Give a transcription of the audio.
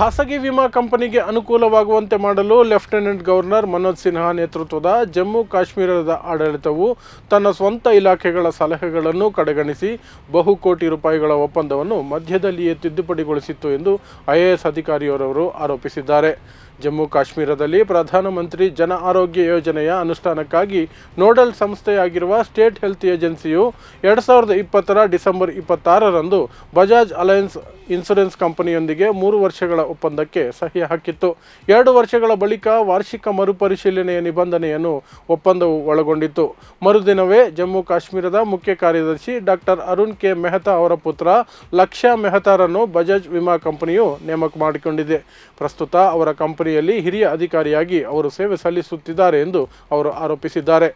ಖಾಸಗಿ ವಿಮಾ ಕಂಪನಿಗೆ ಅನುಕೂಲವಾಗುವಂತೆ ಮಾಡಲು ಲೆಫ್ಟಿನೆಂಟ್ ಗವರ್ನರ್ ಮನೋಜ್ ಸಿನ್ಹಾ ನೇತೃತ್ವದ ಜಮ್ಮು ಕಾಶ್ಮೀರದ ಆಡಳಿತವು ತನ್ನ ಸ್ವಂತ ಇಲಾಖೆಗಳ ಸಲಹೆಗಳನ್ನು ಕಡೆಗಣಿಸಿ ಬಹು ಕೋಟಿ ರೂಪಾಯಿಗಳ ಒಪ್ಪಂದವನ್ನು ಮಧ್ಯದಲ್ಲಿಯೇ ತಿದ್ದುಪಡಿಗೊಳಿಸಿತ್ತು ಎಂದು ಐಎಎಸ್ ಅಧಿಕಾರಿಯವರವರು ಆರೋಪಿಸಿದ್ದಾರೆ ಜಮ್ಮು ಕಾಶ್ಮೀರದಲ್ಲಿ ಪ್ರಧಾನಮಂತ್ರಿ ಜನ ಆರೋಗ್ಯ ಯೋಜನೆಯ ಅನುಷ್ಠಾನಕ್ಕಾಗಿ ನೋಡಲ್ ಸಂಸ್ಥೆಯಾಗಿರುವ ಸ್ಟೇಟ್ ಹೆಲ್ತ್ ಏಜೆನ್ಸಿಯು ಎರಡು ಸಾವಿರದ ಇಪ್ಪತ್ತರ ಡಿಸೆಂಬರ್ ಇಪ್ಪತ್ತಾರರಂದು ಬಜಾಜ್ ಅಲಯನ್ಸ್ ಇನ್ಶೂರೆನ್ಸ್ ಕಂಪನಿಯೊಂದಿಗೆ ಮೂರು ವರ್ಷಗಳ ಒಪ್ಪಂದಕ್ಕೆ ಸಹಿ ಹಾಕಿತ್ತು ಎರಡು ವರ್ಷಗಳ ಬಳಿಕ ವಾರ್ಷಿಕ ಮರುಪರಿಶೀಲನೆಯ ನಿಬಂಧನೆಯನ್ನು ಒಪ್ಪಂದವು ಒಳಗೊಂಡಿತ್ತು ಮರುದಿನವೇ ಜಮ್ಮು ಕಾಶ್ಮೀರದ ಮುಖ್ಯ ಕಾರ್ಯದರ್ಶಿ ಡಾಕ್ಟರ್ ಅರುಣ್ ಕೆ ಮೆಹ್ತಾ ಅವರ ಪುತ್ರ ಲಕ್ಷ ಮೆಹ್ತಾರನ್ನು ಬಜಾಜ್ ವಿಮಾ ಕಂಪನಿಯು ನೇಮಕ ಮಾಡಿಕೊಂಡಿದೆ ಪ್ರಸ್ತುತ ಅವರ ಕಂಪನಿಯಲ್ಲಿ ಹಿರಿಯ ಅಧಿಕಾರಿಯಾಗಿ ಅವರು ಸೇವೆ ಸಲ್ಲಿಸುತ್ತಿದ್ದಾರೆ ಎಂದು ಅವರು ಆರೋಪಿಸಿದ್ದಾರೆ